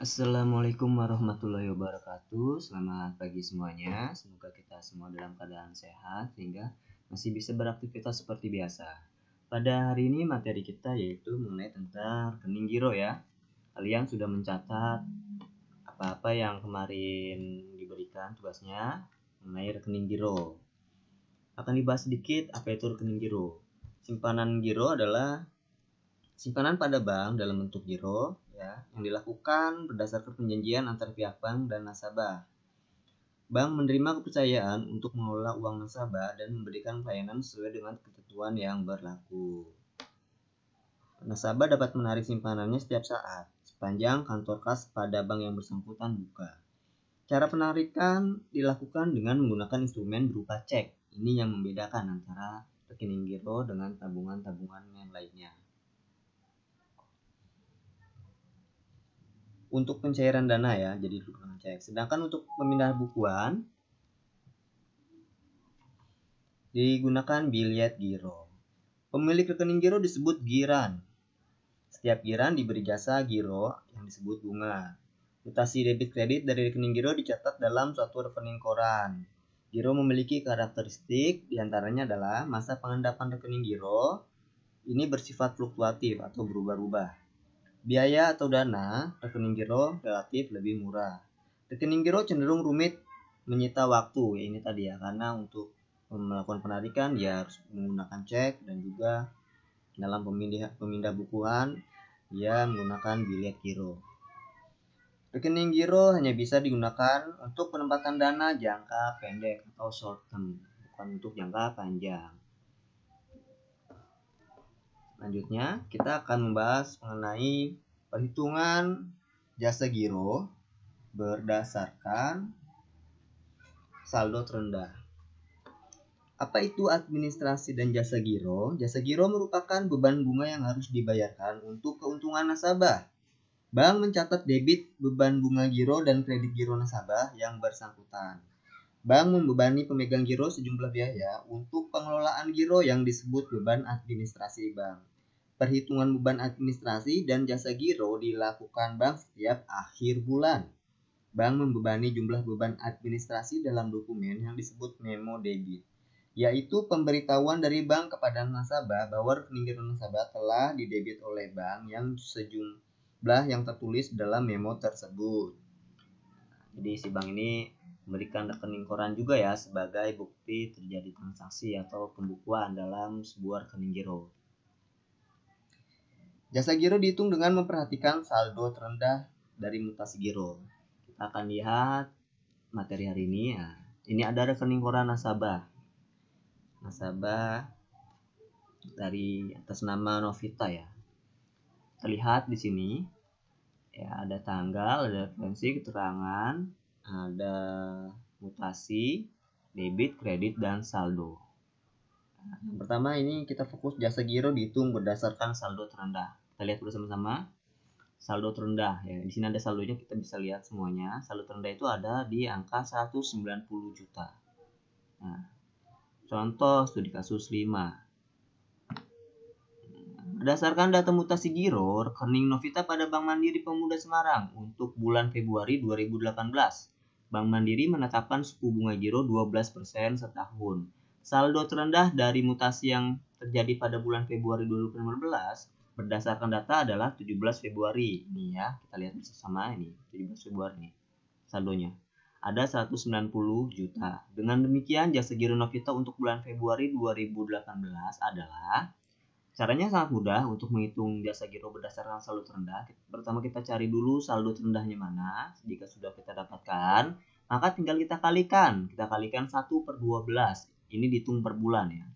Assalamualaikum warahmatullahi wabarakatuh. Selamat pagi semuanya. Semoga kita semua dalam keadaan sehat sehingga masih bisa beraktivitas seperti biasa. Pada hari ini materi kita yaitu mengenai tentang rekening giro ya. Kalian sudah mencatat apa-apa yang kemarin diberikan tugasnya mengenai rekening giro. Akan dibahas sedikit apa itu rekening giro. Simpanan giro adalah simpanan pada bank dalam bentuk giro ya, yang dilakukan berdasarkan perjanjian antar pihak bank dan nasabah. Bank menerima kepercayaan untuk mengelola uang nasabah dan memberikan pelayanan sesuai dengan ketentuan yang berlaku. Nasabah dapat menarik simpanannya setiap saat, sepanjang kantor kas pada bank yang bersangkutan buka. Cara penarikan dilakukan dengan menggunakan instrumen berupa cek. Ini yang membedakan antara rekening giro dengan tabungan-tabungan yang lainnya. untuk pencairan dana ya, jadi tukang cek. Sedangkan untuk pemindah bukuan digunakan biliet giro. Pemilik rekening giro disebut giran. Setiap giran diberi jasa giro yang disebut bunga. Mutasi debit kredit dari rekening giro dicatat dalam suatu rekening koran. Giro memiliki karakteristik diantaranya adalah masa pengendapan rekening giro ini bersifat fluktuatif atau berubah-ubah Biaya atau dana rekening giro relatif lebih murah. Rekening giro cenderung rumit menyita waktu, ya ini tadi ya, karena untuk melakukan penarikan dia ya harus menggunakan cek dan juga dalam pemindah, pemindah bukuan dia menggunakan bilet giro. Rekening giro hanya bisa digunakan untuk penempatan dana jangka pendek atau short term, bukan untuk jangka panjang. Selanjutnya, kita akan membahas mengenai perhitungan jasa giro berdasarkan saldo terendah. Apa itu administrasi dan jasa giro? Jasa giro merupakan beban bunga yang harus dibayarkan untuk keuntungan nasabah. Bank mencatat debit beban bunga giro dan kredit giro nasabah yang bersangkutan. Bank membebani pemegang giro sejumlah biaya untuk pengelolaan giro yang disebut beban administrasi bank. Perhitungan beban administrasi dan jasa giro dilakukan bank setiap akhir bulan. Bank membebani jumlah beban administrasi dalam dokumen yang disebut memo debit, yaitu pemberitahuan dari bank kepada nasabah bahwa rekening giro nasabah telah didebit oleh bank yang sejumlah yang tertulis dalam memo tersebut. Jadi si bank ini Memberikan rekening koran juga ya sebagai bukti terjadi transaksi atau pembukuan dalam sebuah rekening giro. Jasa giro dihitung dengan memperhatikan saldo terendah dari mutasi giro. Kita akan lihat materi hari ini ya. Ini ada rekening koran nasabah. Nasabah dari atas nama Novita ya. Terlihat di sini ya ada tanggal, ada referensi, keterangan, ada mutasi, debit, kredit, dan saldo. Nah, yang pertama ini kita fokus jasa giro dihitung berdasarkan saldo terendah. Kita lihat bersama-sama saldo terendah ya. Di sini ada saldonya kita bisa lihat semuanya. Saldo terendah itu ada di angka 190 juta. Nah, contoh studi kasus 5. Berdasarkan data mutasi giro, rekening Novita pada Bank Mandiri Pemuda Semarang untuk bulan Februari 2018 Bank Mandiri menetapkan suku bunga giro 12% setahun. Saldo terendah dari mutasi yang terjadi pada bulan Februari 2015 berdasarkan data adalah 17 Februari. Ini ya, kita lihat bersama ini, 17 Februari nih, saldonya. Ada 190 juta. Dengan demikian, jasa giro Novita untuk bulan Februari 2018 adalah Caranya sangat mudah untuk menghitung jasa giro gitu berdasarkan saldo terendah. Pertama kita cari dulu saldo terendahnya mana. Jika sudah kita dapatkan, maka tinggal kita kalikan. Kita kalikan 1 per 12. Ini dihitung per bulan ya.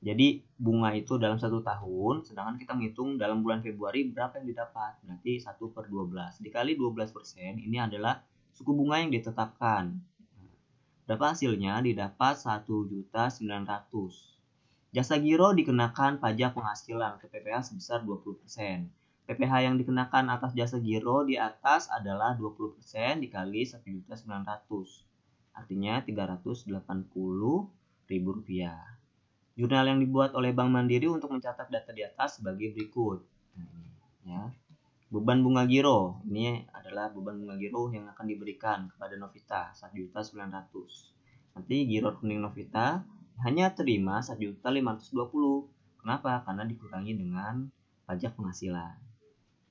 Jadi bunga itu dalam satu tahun, sedangkan kita menghitung dalam bulan Februari berapa yang didapat. Berarti 1 per 12. Dikali 12 persen, ini adalah suku bunga yang ditetapkan. Berapa hasilnya? Didapat 1.900. Jasa giro dikenakan pajak penghasilan ke PPh sebesar 20%. PPh yang dikenakan atas jasa giro di atas adalah 20% dikali 1.900. Artinya 380 ribu rupiah. Jurnal yang dibuat oleh Bank Mandiri untuk mencatat data di atas sebagai berikut. Nah, ya. Beban bunga giro. Ini adalah beban bunga giro yang akan diberikan kepada Novita 1.900. Nanti giro rekening Novita hanya terima 1.520. Kenapa? Karena dikurangi dengan pajak penghasilan.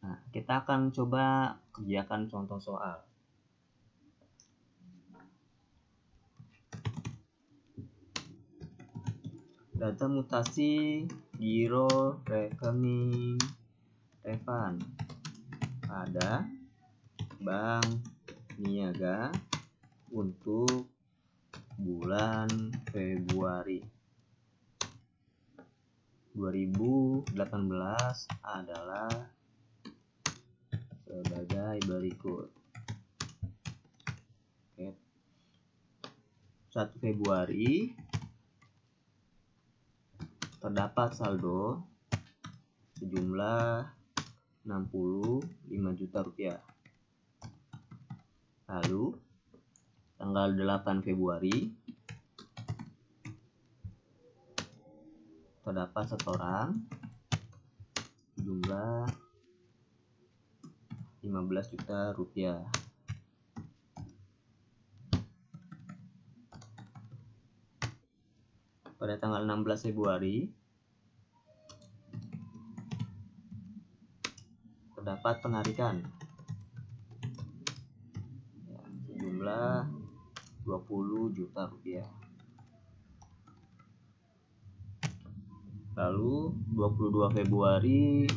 Nah, kita akan coba kerjakan contoh soal. Data mutasi giro rekening Evan pada Bank Niaga untuk bulan Februari 2018 adalah sebagai berikut. 1 Februari terdapat saldo sejumlah 65 juta rupiah. Lalu tanggal 8 Februari terdapat setoran jumlah 15 juta rupiah pada tanggal 16 Februari terdapat penarikan ya, jumlah 20 juta rupiah lalu 22 Februari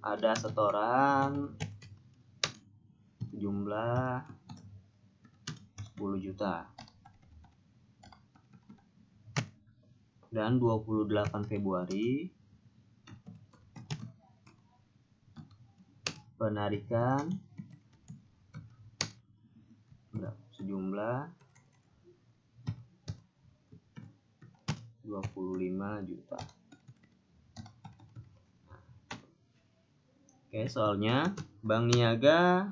ada setoran jumlah 10 juta dan 28 Februari penarikan sejumlah 25 juta. Oke, soalnya Bank Niaga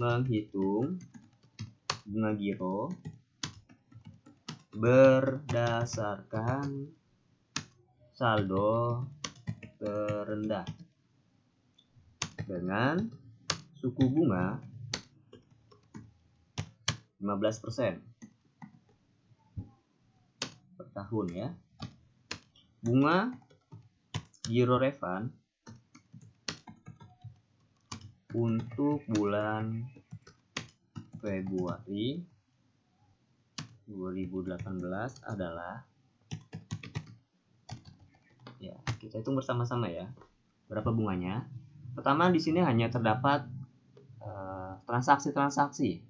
menghitung bunga giro berdasarkan saldo terendah dengan suku bunga 15% per tahun ya. Bunga giro refund untuk bulan Februari 2018 adalah ya kita hitung bersama-sama ya berapa bunganya pertama di sini hanya terdapat eh, transaksi-transaksi uh, transaksi -transaksi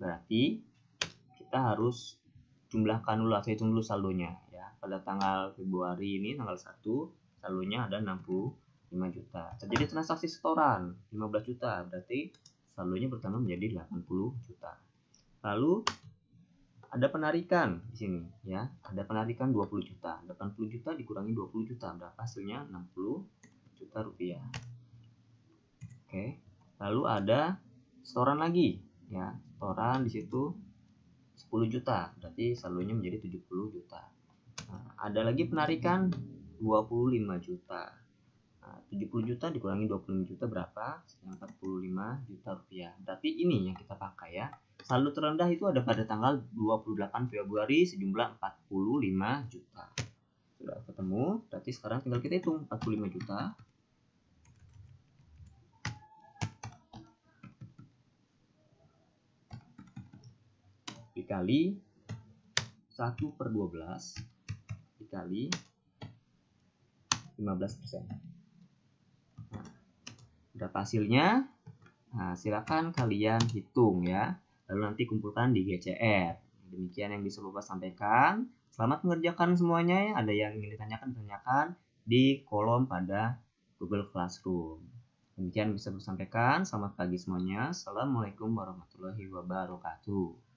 berarti kita harus jumlahkan dulu atau hitung dulu saldonya ya pada tanggal Februari ini tanggal 1 saldonya ada 65 juta terjadi transaksi setoran 15 juta berarti saldonya bertambah menjadi 80 juta lalu ada penarikan di sini ya ada penarikan 20 juta 80 juta dikurangi 20 juta berapa hasilnya 60 juta rupiah oke lalu ada setoran lagi ya setoran di situ 10 juta berarti saldonya menjadi 70 juta nah, ada lagi penarikan 25 juta nah, 70 juta dikurangi 25 juta berapa? 45 juta rupiah berarti ini yang kita pakai ya saldo terendah itu ada pada tanggal 28 Februari sejumlah 45 juta sudah ketemu berarti sekarang tinggal kita hitung 45 juta dikali 1 per 12 dikali 15 persen. Nah, berapa hasilnya? Nah, silakan kalian hitung ya. Lalu nanti kumpulkan di GCR. Demikian yang bisa Bapak sampaikan. Selamat mengerjakan semuanya. Ya. Ada yang ingin ditanyakan, tanyakan di kolom pada Google Classroom. Demikian bisa Bapak sampaikan. Selamat pagi semuanya. Assalamualaikum warahmatullahi wabarakatuh.